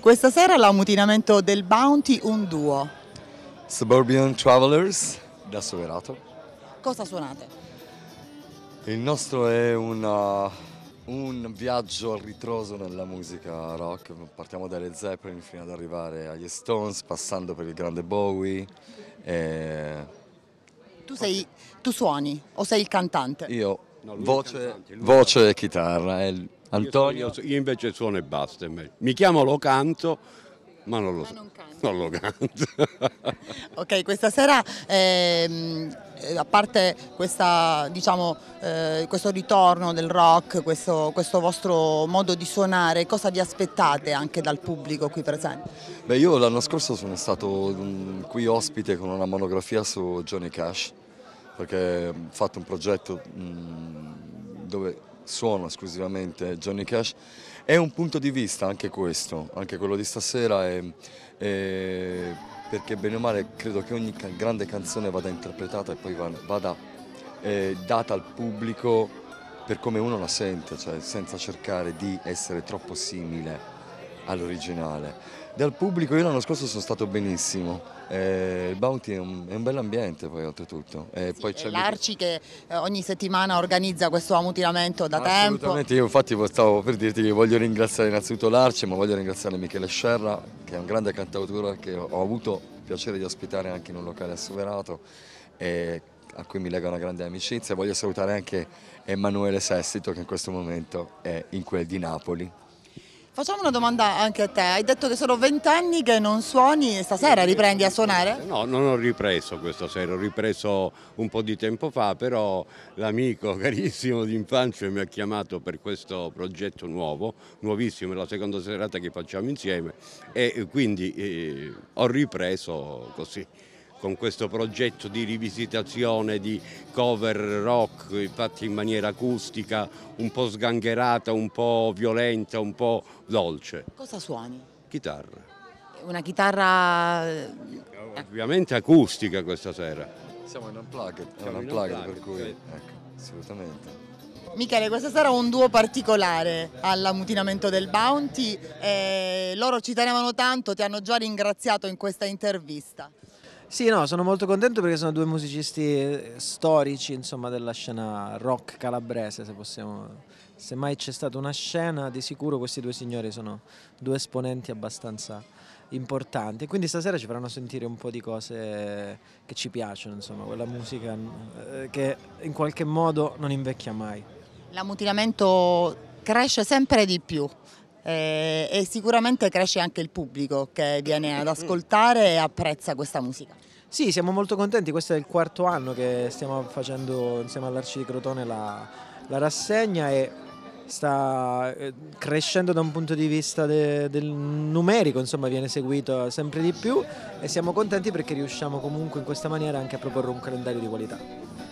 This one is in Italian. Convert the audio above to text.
Questa sera l'ammutinamento del Bounty, un duo. Suburban Travelers, da Soverato. Cosa suonate? Il nostro è una, un viaggio ritroso nella musica rock. Partiamo dalle Zeppelin fino ad arrivare agli Stones, passando per il grande Bowie. E... Tu, sei, tu suoni o sei il cantante? Io No, voce, cantante, voce e chitarra, è Antonio? Io, io invece suono e basta. Mi chiamo Lo Canto, ma non lo so. Non, non lo canto. ok, questa sera, ehm, eh, a parte questa, diciamo, eh, questo ritorno del rock, questo, questo, vostro modo di suonare, cosa vi aspettate anche dal pubblico qui presente? Beh, io l'anno scorso sono stato mm, qui ospite con una monografia su Johnny Cash, perché ho fatto un progetto mm, dove suono esclusivamente Johnny Cash. È un punto di vista anche questo, anche quello di stasera, è, è perché bene o male credo che ogni grande canzone vada interpretata e poi vada eh, data al pubblico per come uno la sente, cioè senza cercare di essere troppo simile all'originale. Dal pubblico io l'anno scorso sono stato benissimo, eh, il Bounty è un, un bel ambiente poi oltretutto. Eh, sì, poi l'Arci che eh, ogni settimana organizza questo ammutinamento da Assolutamente, tempo. Assolutamente, io infatti stavo per dirti che voglio ringraziare innanzitutto l'Arci ma voglio ringraziare Michele Scerra che è un grande cantautore che ho avuto il piacere di ospitare anche in un locale a e a cui mi lega una grande amicizia. Voglio salutare anche Emanuele Sestito che in questo momento è in quel di Napoli. Facciamo una domanda anche a te. Hai detto che sono vent'anni che non suoni e stasera riprendi a suonare? No, non ho ripreso questa sera, ho ripreso un po' di tempo fa, però l'amico carissimo d'infanzia mi ha chiamato per questo progetto nuovo, nuovissimo, è la seconda serata che facciamo insieme e quindi eh, ho ripreso così con questo progetto di rivisitazione di cover rock fatti in maniera acustica, un po' sgangherata, un po' violenta, un po' dolce. Cosa suoni? Chitarra. Una chitarra... Eh, Ovviamente acustica questa sera. Siamo in unplugged, Siamo è un unplugged, per cui... Ecco, assolutamente. Michele, questa sera un duo particolare all'ammutinamento del Bounty, eh, loro ci tenevano tanto, ti hanno già ringraziato in questa intervista. Sì, no, sono molto contento perché sono due musicisti eh, storici insomma, della scena rock calabrese, se possiamo... Se mai c'è stata una scena, di sicuro questi due signori sono due esponenti abbastanza importanti. Quindi stasera ci faranno sentire un po' di cose che ci piacciono, insomma, quella musica eh, che in qualche modo non invecchia mai. L'ammutilamento cresce sempre di più, eh, e sicuramente cresce anche il pubblico che viene ad ascoltare e apprezza questa musica. Sì, siamo molto contenti, questo è il quarto anno che stiamo facendo insieme all'Arci di Crotone la, la rassegna e sta eh, crescendo da un punto di vista de, del numerico, insomma viene seguito sempre di più e siamo contenti perché riusciamo comunque in questa maniera anche a proporre un calendario di qualità.